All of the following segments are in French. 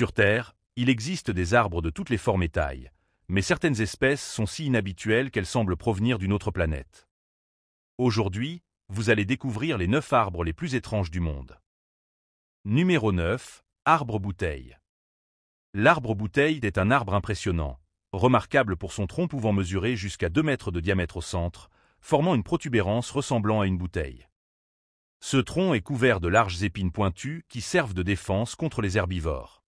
Sur Terre, il existe des arbres de toutes les formes et tailles, mais certaines espèces sont si inhabituelles qu'elles semblent provenir d'une autre planète. Aujourd'hui, vous allez découvrir les 9 arbres les plus étranges du monde. Numéro 9. Arbre-bouteille. L'arbre-bouteille est un arbre impressionnant, remarquable pour son tronc pouvant mesurer jusqu'à 2 mètres de diamètre au centre, formant une protubérance ressemblant à une bouteille. Ce tronc est couvert de larges épines pointues qui servent de défense contre les herbivores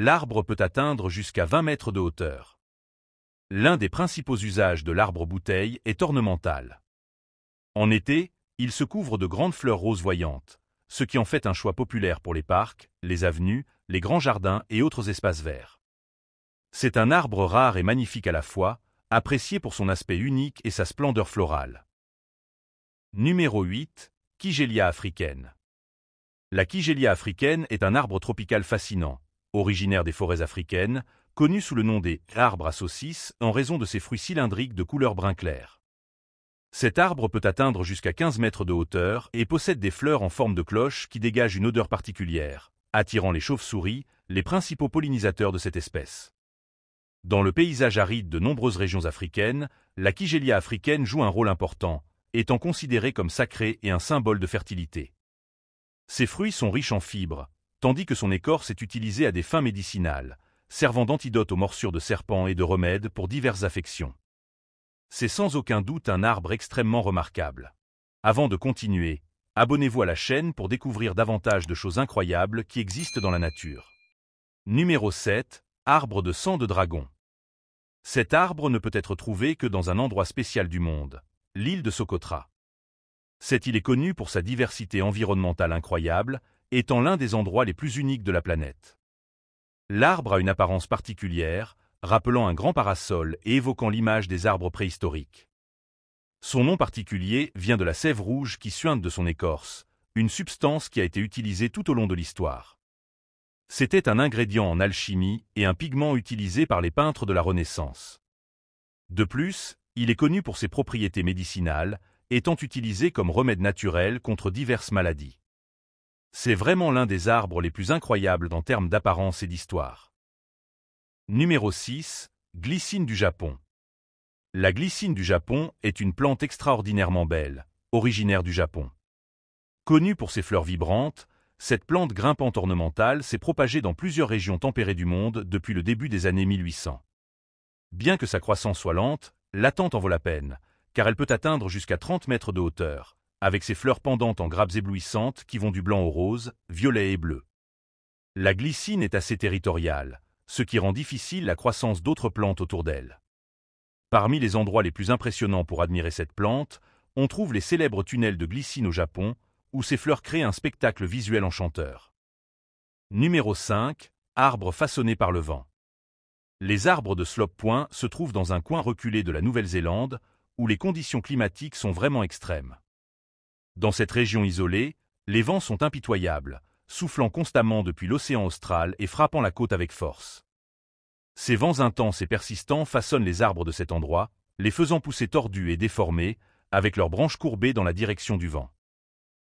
l'arbre peut atteindre jusqu'à 20 mètres de hauteur. L'un des principaux usages de l'arbre bouteille est ornemental. En été, il se couvre de grandes fleurs roses voyantes, ce qui en fait un choix populaire pour les parcs, les avenues, les grands jardins et autres espaces verts. C'est un arbre rare et magnifique à la fois, apprécié pour son aspect unique et sa splendeur florale. Numéro 8. Kigelia africaine. La Kigelia africaine est un arbre tropical fascinant, originaire des forêts africaines, connu sous le nom des arbres à saucisses en raison de ses fruits cylindriques de couleur brun clair. Cet arbre peut atteindre jusqu'à 15 mètres de hauteur et possède des fleurs en forme de cloche qui dégagent une odeur particulière, attirant les chauves-souris, les principaux pollinisateurs de cette espèce. Dans le paysage aride de nombreuses régions africaines, la kigélia africaine joue un rôle important, étant considérée comme sacrée et un symbole de fertilité. Ses fruits sont riches en fibres, tandis que son écorce est utilisée à des fins médicinales, servant d'antidote aux morsures de serpents et de remèdes pour diverses affections. C'est sans aucun doute un arbre extrêmement remarquable. Avant de continuer, abonnez-vous à la chaîne pour découvrir davantage de choses incroyables qui existent dans la nature. Numéro 7. Arbre de sang de dragon. Cet arbre ne peut être trouvé que dans un endroit spécial du monde, l'île de Socotra. Cette île est connue pour sa diversité environnementale incroyable, étant l'un des endroits les plus uniques de la planète. L'arbre a une apparence particulière, rappelant un grand parasol et évoquant l'image des arbres préhistoriques. Son nom particulier vient de la sève rouge qui suinte de son écorce, une substance qui a été utilisée tout au long de l'histoire. C'était un ingrédient en alchimie et un pigment utilisé par les peintres de la Renaissance. De plus, il est connu pour ses propriétés médicinales, étant utilisé comme remède naturel contre diverses maladies. C'est vraiment l'un des arbres les plus incroyables en termes d'apparence et d'histoire. Numéro 6. Glycine du Japon. La glycine du Japon est une plante extraordinairement belle, originaire du Japon. Connue pour ses fleurs vibrantes, cette plante grimpante ornementale s'est propagée dans plusieurs régions tempérées du monde depuis le début des années 1800. Bien que sa croissance soit lente, l'attente en vaut la peine, car elle peut atteindre jusqu'à 30 mètres de hauteur, avec ses fleurs pendantes en grappes éblouissantes qui vont du blanc au rose, violet et bleu. La glycine est assez territoriale, ce qui rend difficile la croissance d'autres plantes autour d'elle. Parmi les endroits les plus impressionnants pour admirer cette plante, on trouve les célèbres tunnels de glycine au Japon, où ses fleurs créent un spectacle visuel enchanteur. Numéro 5. Arbres façonnés par le vent. Les arbres de slop Point se trouvent dans un coin reculé de la Nouvelle-Zélande, où les conditions climatiques sont vraiment extrêmes. Dans cette région isolée, les vents sont impitoyables, soufflant constamment depuis l'océan austral et frappant la côte avec force. Ces vents intenses et persistants façonnent les arbres de cet endroit, les faisant pousser tordus et déformés, avec leurs branches courbées dans la direction du vent.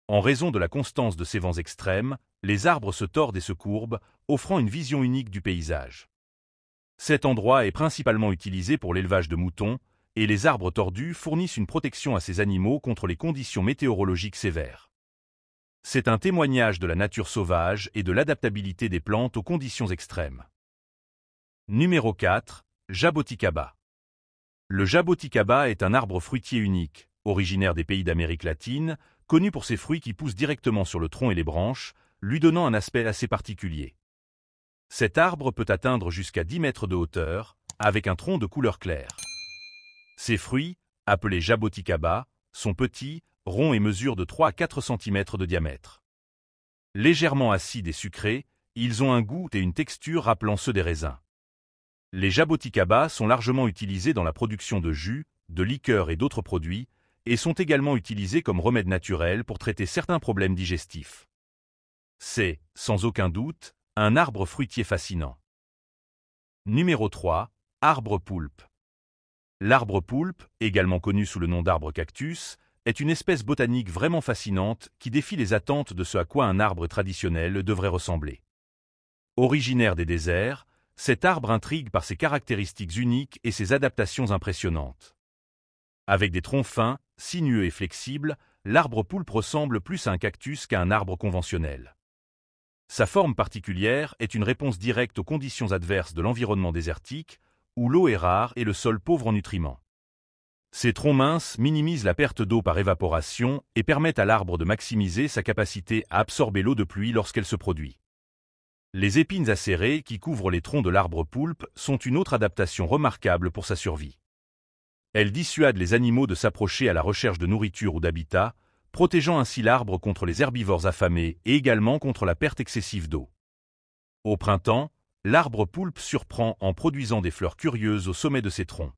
En raison de la constance de ces vents extrêmes, les arbres se tordent et se courbent, offrant une vision unique du paysage. Cet endroit est principalement utilisé pour l'élevage de moutons, et les arbres tordus fournissent une protection à ces animaux contre les conditions météorologiques sévères. C'est un témoignage de la nature sauvage et de l'adaptabilité des plantes aux conditions extrêmes. Numéro 4. Jaboticaba. Le jaboticaba est un arbre fruitier unique, originaire des pays d'Amérique latine, connu pour ses fruits qui poussent directement sur le tronc et les branches, lui donnant un aspect assez particulier. Cet arbre peut atteindre jusqu'à 10 mètres de hauteur, avec un tronc de couleur claire. Ces fruits, appelés jaboticaba, sont petits, ronds et mesurent de 3 à 4 cm de diamètre. Légèrement acides et sucrés, ils ont un goût et une texture rappelant ceux des raisins. Les jaboticabas sont largement utilisés dans la production de jus, de liqueurs et d'autres produits, et sont également utilisés comme remède naturel pour traiter certains problèmes digestifs. C'est, sans aucun doute, un arbre fruitier fascinant. Numéro 3. Arbre poulpe. L'arbre poulpe, également connu sous le nom d'arbre cactus, est une espèce botanique vraiment fascinante qui défie les attentes de ce à quoi un arbre traditionnel devrait ressembler. Originaire des déserts, cet arbre intrigue par ses caractéristiques uniques et ses adaptations impressionnantes. Avec des troncs fins, sinueux et flexibles, l'arbre poulpe ressemble plus à un cactus qu'à un arbre conventionnel. Sa forme particulière est une réponse directe aux conditions adverses de l'environnement désertique, où l'eau est rare et le sol pauvre en nutriments. Ces troncs minces minimisent la perte d'eau par évaporation et permettent à l'arbre de maximiser sa capacité à absorber l'eau de pluie lorsqu'elle se produit. Les épines acérées qui couvrent les troncs de l'arbre poulpe sont une autre adaptation remarquable pour sa survie. Elles dissuadent les animaux de s'approcher à la recherche de nourriture ou d'habitat, protégeant ainsi l'arbre contre les herbivores affamés et également contre la perte excessive d'eau. Au printemps, l'arbre poulpe surprend en produisant des fleurs curieuses au sommet de ses troncs.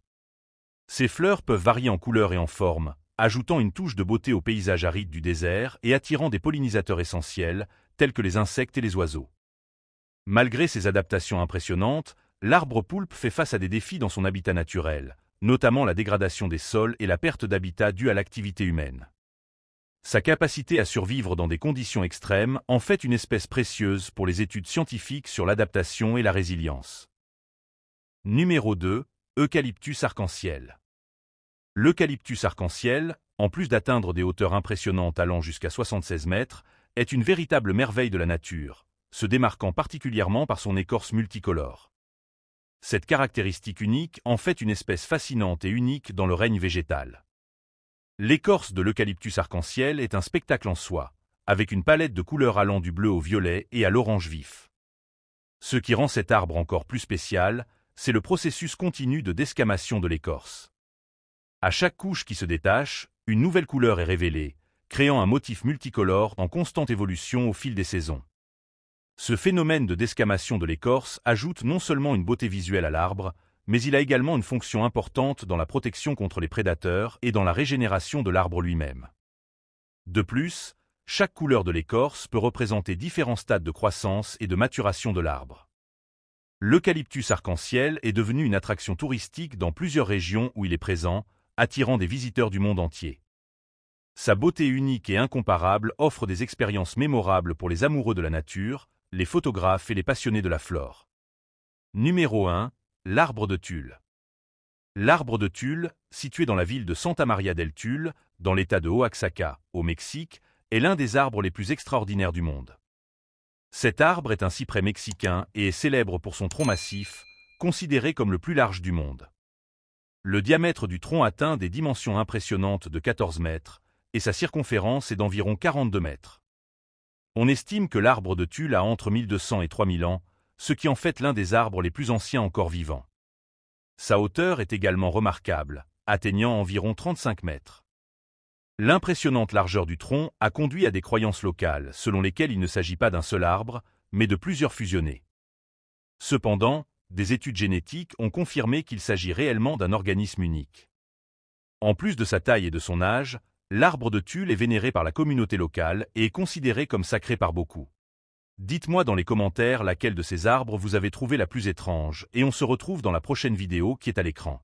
Ces fleurs peuvent varier en couleur et en forme, ajoutant une touche de beauté au paysage aride du désert et attirant des pollinisateurs essentiels, tels que les insectes et les oiseaux. Malgré ces adaptations impressionnantes, l'arbre poulpe fait face à des défis dans son habitat naturel, notamment la dégradation des sols et la perte d'habitat due à l'activité humaine sa capacité à survivre dans des conditions extrêmes en fait une espèce précieuse pour les études scientifiques sur l'adaptation et la résilience. Numéro 2. Eucalyptus arc-en-ciel. L'eucalyptus arc-en-ciel, en plus d'atteindre des hauteurs impressionnantes allant jusqu'à 76 mètres, est une véritable merveille de la nature, se démarquant particulièrement par son écorce multicolore. Cette caractéristique unique en fait une espèce fascinante et unique dans le règne végétal. L'écorce de l'eucalyptus arc-en-ciel est un spectacle en soi, avec une palette de couleurs allant du bleu au violet et à l'orange vif. Ce qui rend cet arbre encore plus spécial, c'est le processus continu de descamation de l'écorce. À chaque couche qui se détache, une nouvelle couleur est révélée, créant un motif multicolore en constante évolution au fil des saisons. Ce phénomène de descamation de l'écorce ajoute non seulement une beauté visuelle à l'arbre, mais il a également une fonction importante dans la protection contre les prédateurs et dans la régénération de l'arbre lui-même. De plus, chaque couleur de l'écorce peut représenter différents stades de croissance et de maturation de l'arbre. L'eucalyptus arc-en-ciel est devenu une attraction touristique dans plusieurs régions où il est présent, attirant des visiteurs du monde entier. Sa beauté unique et incomparable offre des expériences mémorables pour les amoureux de la nature, les photographes et les passionnés de la flore. Numéro 1. L'arbre de Tulle. L'arbre de Tulle, situé dans la ville de Santa Maria del Tulle, dans l'état de Oaxaca, au Mexique, est l'un des arbres les plus extraordinaires du monde. Cet arbre est un cyprès mexicain et est célèbre pour son tronc massif, considéré comme le plus large du monde. Le diamètre du tronc atteint des dimensions impressionnantes de 14 mètres, et sa circonférence est d'environ 42 mètres. On estime que l'arbre de Tulle a entre 1200 et 3000 ans, ce qui en fait l'un des arbres les plus anciens encore vivants. Sa hauteur est également remarquable, atteignant environ 35 mètres. L'impressionnante largeur du tronc a conduit à des croyances locales selon lesquelles il ne s'agit pas d'un seul arbre, mais de plusieurs fusionnés. Cependant, des études génétiques ont confirmé qu'il s'agit réellement d'un organisme unique. En plus de sa taille et de son âge, l'arbre de Tulle est vénéré par la communauté locale et est considéré comme sacré par beaucoup. Dites-moi dans les commentaires laquelle de ces arbres vous avez trouvé la plus étrange, et on se retrouve dans la prochaine vidéo qui est à l'écran.